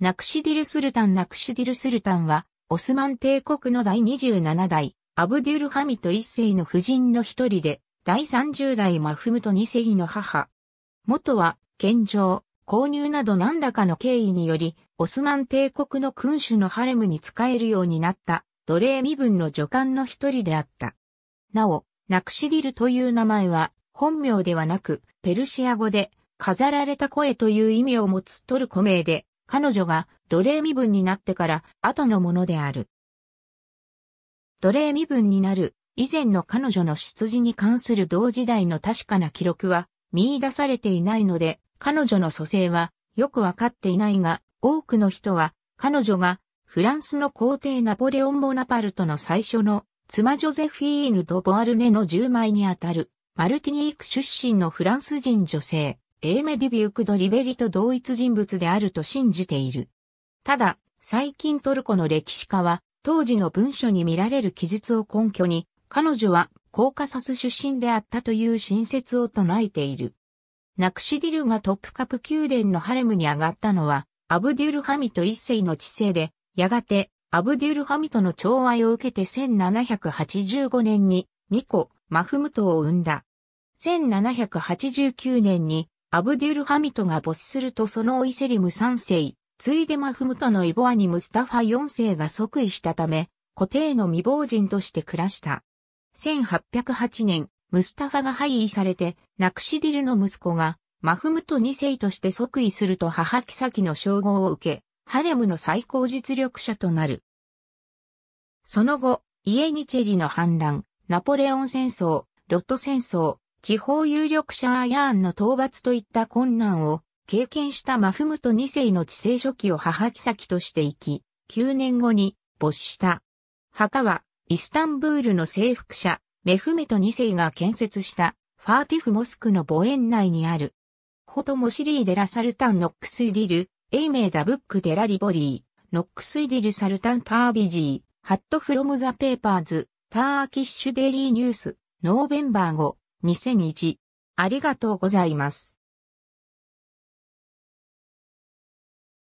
ナクシディルスルタンナクシディルスルタンは、オスマン帝国の第27代、アブデュルハミト一世の夫人の一人で、第30代マフムト二世の母。元は、献上、購入など何らかの経緯により、オスマン帝国の君主のハレムに仕えるようになった、奴隷身分の女官の一人であった。なお、ナクシディルという名前は、本名ではなく、ペルシア語で、飾られた声という意味を持つトルコ名で、彼女が奴隷身分になってから後のものである。奴隷身分になる以前の彼女の出自に関する同時代の確かな記録は見出されていないので、彼女の蘇生はよくわかっていないが、多くの人は彼女がフランスの皇帝ナポレオン・ボナパルトの最初の妻ジョゼフィーヌ・ド・ボアルネの10枚にあたるマルティニーク出身のフランス人女性エーメ・デュビューク・ド・リベリと同一人物であると信じている。ただ、最近トルコの歴史家は、当時の文書に見られる記述を根拠に、彼女はコーカサス出身であったという新説を唱えている。ナクシディルがトップカプ宮殿のハレムに上がったのは、アブデュルハミト一世の治世で、やがて、アブデュルハミトの寵愛を受けて1785年に、ミコ、マフムトを生んだ。1789年に、アブデュルハミトが没するとそのオイセリム3世、ついでマフムトのイボアにムスタファ4世が即位したため、固定の未亡人として暮らした。1808年、ムスタファが廃位されて、ナクシディルの息子が、マフムト2世として即位すると母キの称号を受け、ハレムの最高実力者となる。その後、イエニチェリの反乱、ナポレオン戦争、ロット戦争、地方有力者アヤーンの討伐といった困難を経験したマフムト2世の治世初期を母妃として生き、9年後に没した。墓はイスタンブールの征服者メフメト2世が建設したファーティフモスクの墓園内にある。ホトモシリーデラサルタンノックスイディル、エイメイダブックデラリボリー、ノックスイディルサルタンタービジー、ハットフロムザペーパーズ、ターキッシュデリーニュース、ノーベンバー後、2001。ありがとうございます。